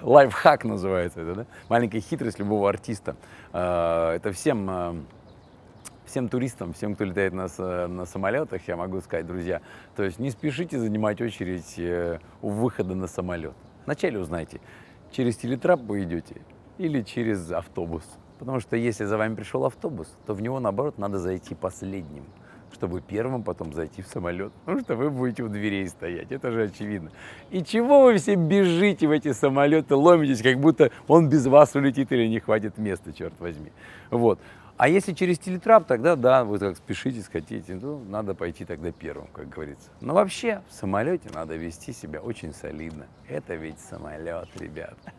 лайфхак называется это, да? Маленькая хитрость любого артиста. А, это всем а, всем туристам, всем, кто летает на, на самолетах, я могу сказать, друзья, то есть не спешите занимать очередь э, у выхода на самолет. Вначале узнайте, через телетрап вы идете или через автобус. Потому что если за вами пришел автобус, то в него, наоборот, надо зайти последним чтобы первым потом зайти в самолет. Потому что вы будете у дверей стоять, это же очевидно. И чего вы все бежите в эти самолеты, ломитесь, как будто он без вас улетит или не хватит места, черт возьми. Вот. А если через телетрап, тогда да, вы как спешите, хотите, ну, надо пойти тогда первым, как говорится. Но вообще в самолете надо вести себя очень солидно. Это ведь самолет, ребята.